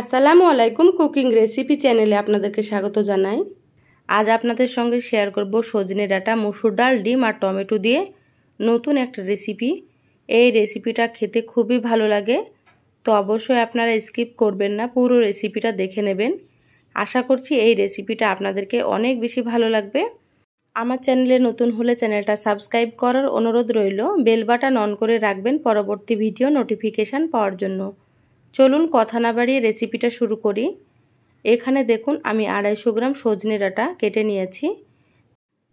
আসসালামু আলাইকুম cooking recipe চ্যানেলে আপনাদেরকে স্বাগত জানাই আজ আপনাদের সঙ্গে শেয়ার করব সজনে ডাটা মসুর ডাল ডিম আর টমেটো দিয়ে নতুন একটা রেসিপি এই রেসিপিটা খেতে খুবই ভালো লাগে তো অবশ্যই আপনারা স্কিপ করবেন না পুরো রেসিপিটা দেখে নেবেন আশা করছি এই রেসিপিটা আপনাদেরকে অনেক বেশি ভালো লাগবে আমার চ্যানেলে নতুন হলে চ্যানেলটা সাবস্ক্রাইব করার অনুরোধ রইল বেল বাটন অন করে রাখবেন পরবর্তী ভিডিও নোটিফিকেশান পাওয়ার জন্য চলুন কথা না বাড়িয়ে রেসিপিটা শুরু করি এখানে দেখুন আমি আড়াইশো গ্রাম সজনে ডাঁটা কেটে নিয়েছি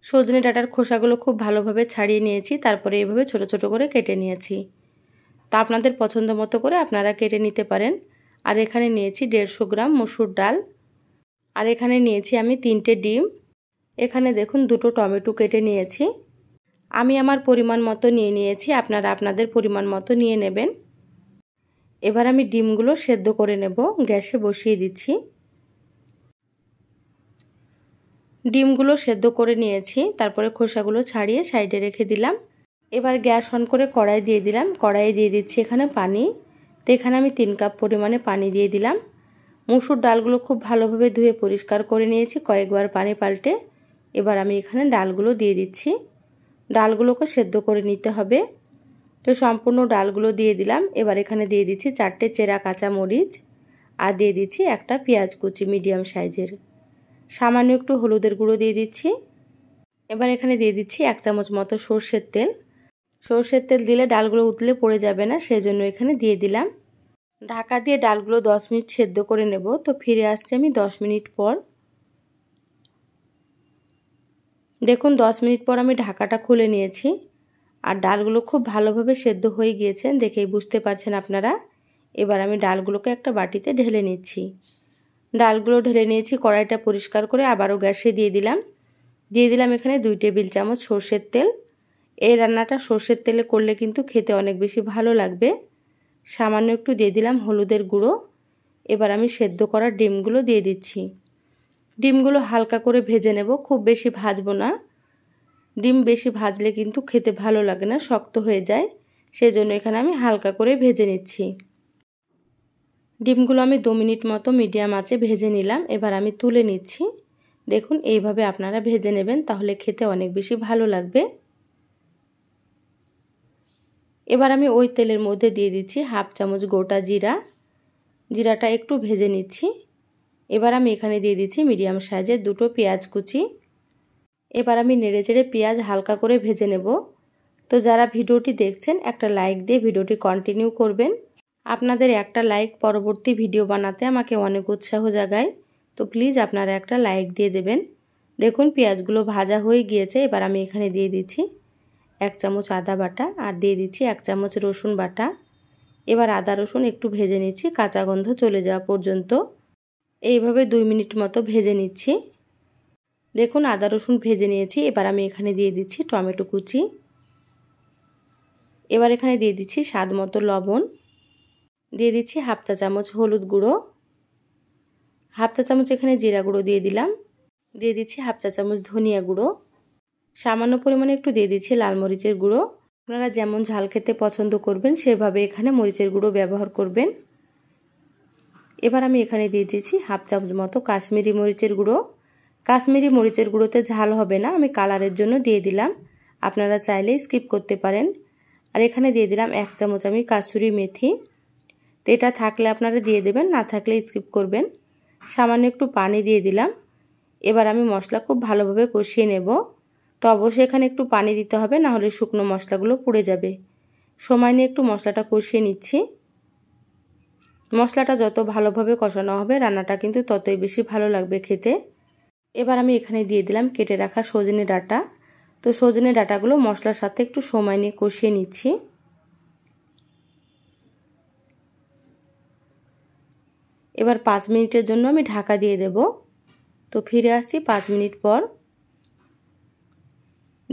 সজনে ডাঁটার খোসাগুলো খুব ভালোভাবে ছাড়িয়ে নিয়েছি তারপরে এইভাবে ছোট ছোট করে কেটে নিয়েছি তা আপনাদের পছন্দ মতো করে আপনারা কেটে নিতে পারেন আর এখানে নিয়েছি দেড়শো গ্রাম মসুর ডাল আর এখানে নিয়েছি আমি তিনটে ডিম এখানে দেখুন দুটো টমেটো কেটে নিয়েছি আমি আমার পরিমাণ মতো নিয়ে নিয়েছি আপনারা আপনাদের পরিমাণ মতো নিয়ে নেবেন এবার আমি ডিমগুলো সেদ্ধ করে নেব গ্যাসে বসিয়ে দিচ্ছি ডিমগুলো সেদ্ধ করে নিয়েছি তারপরে খোসাগুলো ছাড়িয়ে সাইডে রেখে দিলাম এবার গ্যাস অন করে কড়াই দিয়ে দিলাম কড়াই দিয়ে দিচ্ছি এখানে পানি তো এখানে আমি তিন কাপ পরিমাণে পানি দিয়ে দিলাম মুসুর ডালগুলো খুব ভালোভাবে ধুয়ে পরিষ্কার করে নিয়েছি কয়েকবার পানি পাল্টে এবার আমি এখানে ডালগুলো দিয়ে দিচ্ছি ডালগুলোকে সেদ্ধ করে নিতে হবে তো সম্পূর্ণ ডালগুলো দিয়ে দিলাম এবার এখানে দিয়ে দিচ্ছি চারটে চেরা কাঁচা মরিচ আর দিয়ে দিচ্ছি একটা পেঁয়াজ কুচি মিডিয়াম সাইজের সামান্য একটু হলুদের গুঁড়ো দিয়ে দিচ্ছি এবার এখানে দিয়ে দিচ্ছি এক চামচ মতো সর্ষের তেল সর্ষের তেল দিলে ডালগুলো উতলে পড়ে যাবে না সেজন্য এখানে দিয়ে দিলাম ঢাকা দিয়ে ডালগুলো দশ মিনিট সেদ্ধ করে নেব তো ফিরে আসছি আমি দশ মিনিট পর দেখুন দশ মিনিট পর আমি ঢাকাটা খুলে নিয়েছি আর ডালগুলো খুব ভালোভাবে সেদ্ধ হয়ে গিয়েছেন দেখেই বুঝতে পারছেন আপনারা এবার আমি ডালগুলোকে একটা বাটিতে ঢেলে নিচ্ছি ডালগুলো ঢেলে নিয়েছি কড়াইটা পরিষ্কার করে আবারও গ্যাসে দিয়ে দিলাম দিয়ে দিলাম এখানে দুই টেবিল চামচ সর্ষের তেল এই রান্নাটা সর্ষের তেলে করলে কিন্তু খেতে অনেক বেশি ভালো লাগবে সামান্য একটু দিয়ে দিলাম হলুদের গুঁড়ো এবার আমি সেদ্ধ করা ডিমগুলো দিয়ে দিচ্ছি ডিমগুলো হালকা করে ভেজে নেব খুব বেশি ভাজবো না ডিম বেশি ভাজলে কিন্তু খেতে ভালো লাগে না শক্ত হয়ে যায় সেজন্য এখানে আমি হালকা করে ভেজে নিচ্ছি ডিমগুলো আমি দু মিনিট মতো মিডিয়াম আঁচে ভেজে নিলাম এবার আমি তুলে নিচ্ছি দেখুন এইভাবে আপনারা ভেজে নেবেন তাহলে খেতে অনেক বেশি ভালো লাগবে এবার আমি ওই তেলের মধ্যে দিয়ে দিচ্ছি হাফ চামচ গোটা জিরা জিরাটা একটু ভেজে নিচ্ছি এবার আমি এখানে দিয়ে দিচ্ছি মিডিয়াম সাইজের দুটো পেঁয়াজ কুচি এবার আমি নেড়ে চেড়ে পেঁয়াজ হালকা করে ভেজে নেব তো যারা ভিডিওটি দেখছেন একটা লাইক দিয়ে ভিডিওটি কন্টিনিউ করবেন আপনাদের একটা লাইক পরবর্তী ভিডিও বানাতে আমাকে অনেক উৎসাহ জাগায় তো প্লিজ আপনারা একটা লাইক দিয়ে দেবেন দেখুন পেঁয়াজগুলো ভাজা হয়ে গিয়েছে এবার আমি এখানে দিয়ে দিচ্ছি এক চামচ আদা বাটা আর দিয়ে দিচ্ছি এক চামচ রসুন বাটা এবার আদা রসুন একটু ভেজে নিচ্ছি কাঁচা গন্ধ চলে যাওয়া পর্যন্ত এইভাবে দুই মিনিট মতো ভেজে নিচ্ছি দেখুন আদা রসুন ভেজে নিয়েছি এবার আমি এখানে দিয়ে দিচ্ছি টমেটো কুচি এবার এখানে দিয়ে দিচ্ছি স্বাদ মতো লবণ দিয়ে দিচ্ছি হাফ চা চামচ হলুদ গুঁড়ো হাফ চা চামচ এখানে জিরা গুঁড়ো দিয়ে দিলাম দিয়ে দিচ্ছি হাফ চা চামচ ধনিয়া গুঁড়ো সামান্য পরিমাণে একটু দিয়ে দিচ্ছি লাল মরিচের গুঁড়ো আপনারা যেমন ঝাল খেতে পছন্দ করবেন সেভাবে এখানে মরিচের গুঁড়ো ব্যবহার করবেন এবার আমি এখানে দিয়ে দিচ্ছি হাফ চামচ মতো কাশ্মীরি মরিচের গুঁড়ো কাশ্মীরি মরিচের গুঁড়োতে ঝাল হবে না আমি কালারের জন্য দিয়ে দিলাম আপনারা চাইলে স্কিপ করতে পারেন আর এখানে দিয়ে দিলাম এক চামচ আমি কাসুরি মেথি তো এটা থাকলে আপনারা দিয়ে দেবেন না থাকলে স্কিপ করবেন সামান্য একটু পানি দিয়ে দিলাম এবার আমি মশলা খুব ভালোভাবে কষিয়ে নেব তো অবশ্যই এখানে একটু পানি দিতে হবে না হলে শুকনো মশলাগুলো পুড়ে যাবে সময় নিয়ে একটু মশলাটা কষিয়ে নিচ্ছি মশলাটা যত ভালোভাবে কষানো হবে রান্নাটা কিন্তু ততই বেশি ভালো লাগবে খেতে এবার আমি এখানে দিয়ে দিলাম কেটে রাখা সজনে ডাটা তো সজনে ডাটাগুলো মশলার সাথে একটু সময় নিয়ে কষিয়ে নিচ্ছি এবার পাঁচ মিনিটের জন্য আমি ঢাকা দিয়ে দেব তো ফিরে আসছি পাঁচ মিনিট পর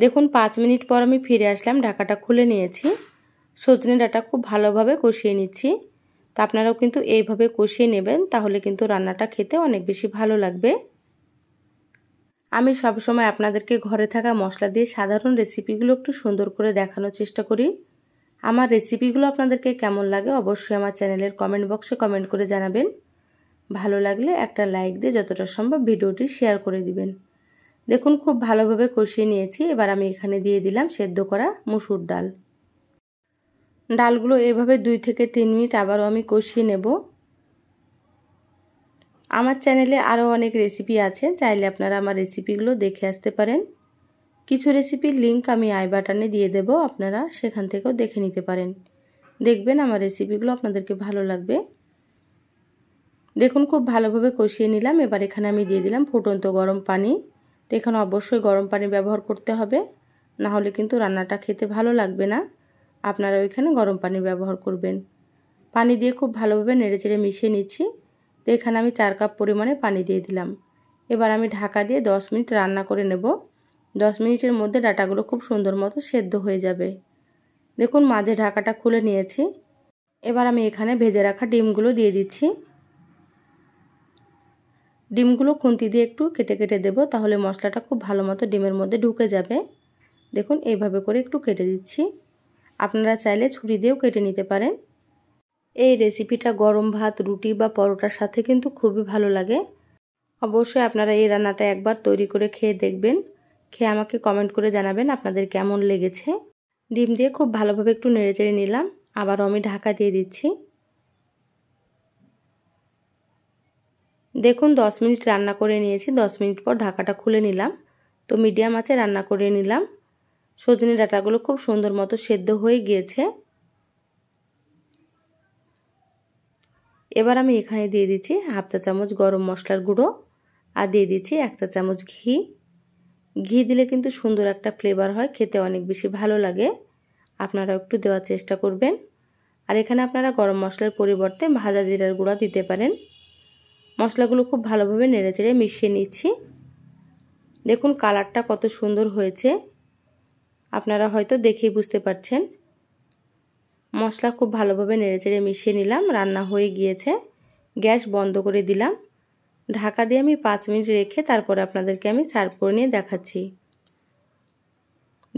দেখুন পাঁচ মিনিট পর আমি ফিরে আসলাম ঢাকাটা খুলে নিয়েছি সজনে ডাটা খুব ভালোভাবে কষিয়ে নিচ্ছি তা আপনারাও কিন্তু এইভাবে কষিয়ে নেবেন তাহলে কিন্তু রান্নাটা খেতে অনেক বেশি ভালো লাগবে আমি সবসময় আপনাদেরকে ঘরে থাকা মশলা দিয়ে সাধারণ রেসিপিগুলো একটু সুন্দর করে দেখানোর চেষ্টা করি আমার রেসিপিগুলো আপনাদেরকে কেমন লাগে অবশ্যই আমার চ্যানেলের কমেন্ট বক্সে কমেন্ট করে জানাবেন ভালো লাগলে একটা লাইক দিয়ে যতটা সম্ভব ভিডিওটি শেয়ার করে দিবেন দেখুন খুব ভালোভাবে কষিয়ে নিয়েছি এবার আমি এখানে দিয়ে দিলাম সেদ্ধ করা মুসুর ডাল ডালগুলো এভাবে দুই থেকে তিন মিনিট আবারও আমি কষিয়ে নেব আমার চ্যানেলে আরও অনেক রেসিপি আছে চাইলে আপনারা আমার রেসিপিগুলো দেখে আসতে পারেন কিছু রেসিপির লিঙ্ক আমি আই বাটনে দিয়ে দেব আপনারা সেখান থেকেও দেখে নিতে পারেন দেখবেন আমার রেসিপিগুলো আপনাদেরকে ভালো লাগবে দেখুন খুব ভালোভাবে কষিয়ে নিলাম এবার এখানে আমি দিয়ে দিলাম ফুটন্ত গরম পানি তো এখানে অবশ্যই গরম পানি ব্যবহার করতে হবে না হলে কিন্তু রান্নাটা খেতে ভালো লাগবে না আপনারা ওইখানে গরম পানি ব্যবহার করবেন পানি দিয়ে খুব ভালোভাবে নেড়েচেড়ে মিশিয়ে নিচ্ছি তো এখানে আমি চার কাপ পরিমাণে পানি দিয়ে দিলাম এবার আমি ঢাকা দিয়ে 10 মিনিট রান্না করে নেব 10 মিনিটের মধ্যে ডাটাগুলো খুব সুন্দর মতো সেদ্ধ হয়ে যাবে দেখুন মাঝে ঢাকাটা খুলে নিয়েছি এবার আমি এখানে ভেজে রাখা ডিমগুলো দিয়ে দিচ্ছি ডিমগুলো খুন্তি দিয়ে একটু কেটে কেটে দেব তাহলে মশলাটা খুব ভালো মতো ডিমের মধ্যে ঢুকে যাবে দেখুন এইভাবে করে একটু কেটে দিচ্ছি আপনারা চাইলে ছুরি দিয়েও কেটে নিতে পারেন এই রেসিপিটা গরম ভাত রুটি বা পরোটার সাথে কিন্তু খুবই ভালো লাগে অবশ্যই আপনারা এই রান্নাটা একবার তৈরি করে খেয়ে দেখবেন খেয়ে আমাকে কমেন্ট করে জানাবেন আপনাদের কেমন লেগেছে ডিম দিয়ে খুব ভালোভাবে একটু নেড়েচেড়ে নিলাম আবার আমি ঢাকা দিয়ে দিচ্ছি দেখুন 10 মিনিট রান্না করে নিয়েছি 10 মিনিট পর ঢাকাটা খুলে নিলাম তো মিডিয়াম আছে রান্না করে নিলাম সজনে ডাঁটাগুলো খুব সুন্দর মতো সেদ্ধ হয়ে গিয়েছে এবার আমি এখানে দিয়ে দিচ্ছি হাফ চা চামচ গরম মশলার গুঁড়ো আর দিয়ে দিচ্ছি এক চা চামচ ঘি ঘি দিলে কিন্তু সুন্দর একটা ফ্লেভার হয় খেতে অনেক বেশি ভালো লাগে আপনারা একটু দেওয়ার চেষ্টা করবেন আর এখানে আপনারা গরম মশলার পরিবর্তে ভাজা জিরার গুঁড়া দিতে পারেন মশলাগুলো খুব ভালোভাবে নেড়ে চেড়ে মিশিয়ে নিচ্ছি দেখুন কালারটা কত সুন্দর হয়েছে আপনারা হয়তো দেখেই বুঝতে পারছেন মশলা খুব ভালোভাবে নেড়েচেড়ে মিশিয়ে নিলাম রান্না হয়ে গিয়েছে গ্যাস বন্ধ করে দিলাম ঢাকা দিয়ে আমি পাঁচ মিনিট রেখে তারপরে আপনাদেরকে আমি সার্ভ করে নিয়ে দেখাচ্ছি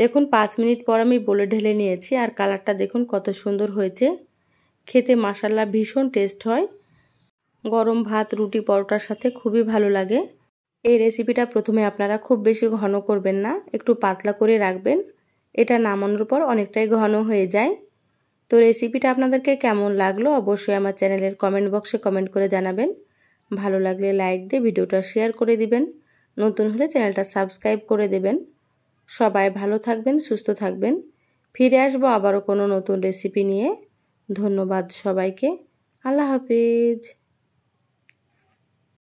দেখুন পাঁচ মিনিট পর আমি বলে ঢেলে নিয়েছি আর কালারটা দেখুন কত সুন্দর হয়েছে খেতে মাসাল্লা ভীষণ টেস্ট হয় গরম ভাত রুটি পরোটার সাথে খুবই ভালো লাগে এই রেসিপিটা প্রথমে আপনারা খুব বেশি ঘন করবেন না একটু পাতলা করে রাখবেন এটা নামানোর পর অনেকটাই ঘন হয়ে যায় তো রেসিপিটা আপনাদেরকে কেমন লাগলো অবশ্যই আমার চ্যানেলের কমেন্ট বক্সে কমেন্ট করে জানাবেন ভালো লাগলে লাইক দিয়ে ভিডিওটা শেয়ার করে দিবেন নতুন হলে চ্যানেলটা সাবস্ক্রাইব করে দেবেন সবাই ভালো থাকবেন সুস্থ থাকবেন ফিরে আসবো আবারও কোনো নতুন রেসিপি নিয়ে ধন্যবাদ সবাইকে আল্লাহ হাফিজ